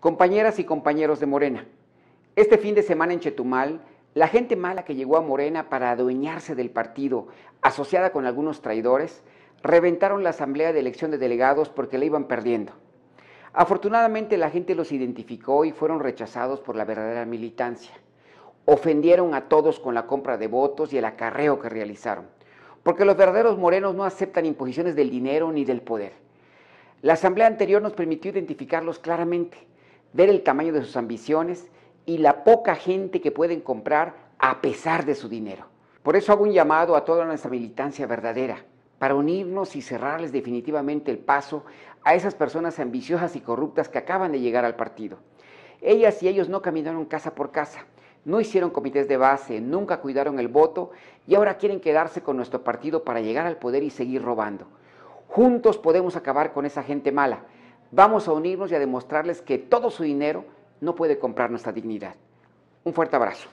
Compañeras y compañeros de Morena, este fin de semana en Chetumal, la gente mala que llegó a Morena para adueñarse del partido, asociada con algunos traidores, reventaron la asamblea de elección de delegados porque la iban perdiendo. Afortunadamente la gente los identificó y fueron rechazados por la verdadera militancia. Ofendieron a todos con la compra de votos y el acarreo que realizaron, porque los verdaderos morenos no aceptan imposiciones del dinero ni del poder. La asamblea anterior nos permitió identificarlos claramente ver el tamaño de sus ambiciones y la poca gente que pueden comprar a pesar de su dinero. Por eso hago un llamado a toda nuestra militancia verdadera, para unirnos y cerrarles definitivamente el paso a esas personas ambiciosas y corruptas que acaban de llegar al partido. Ellas y ellos no caminaron casa por casa, no hicieron comités de base, nunca cuidaron el voto y ahora quieren quedarse con nuestro partido para llegar al poder y seguir robando. Juntos podemos acabar con esa gente mala, Vamos a unirnos y a demostrarles que todo su dinero no puede comprar nuestra dignidad. Un fuerte abrazo.